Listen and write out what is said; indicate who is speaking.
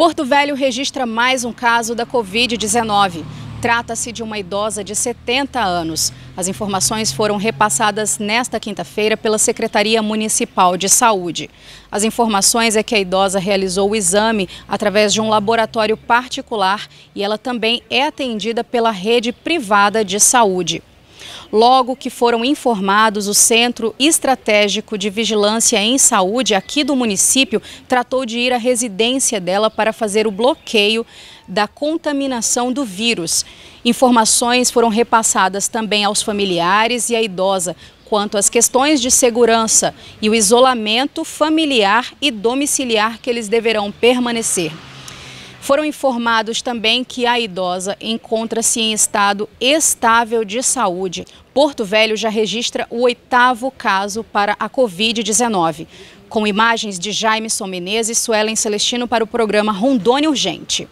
Speaker 1: Porto Velho registra mais um caso da Covid-19. Trata-se de uma idosa de 70 anos. As informações foram repassadas nesta quinta-feira pela Secretaria Municipal de Saúde. As informações é que a idosa realizou o exame através de um laboratório particular e ela também é atendida pela rede privada de saúde. Logo que foram informados, o Centro Estratégico de Vigilância em Saúde aqui do município tratou de ir à residência dela para fazer o bloqueio da contaminação do vírus. Informações foram repassadas também aos familiares e à idosa quanto às questões de segurança e o isolamento familiar e domiciliar que eles deverão permanecer. Foram informados também que a idosa encontra-se em estado estável de saúde. Porto Velho já registra o oitavo caso para a Covid-19. Com imagens de Jaime Menezes e Suelen Celestino para o programa Rondônia Urgente.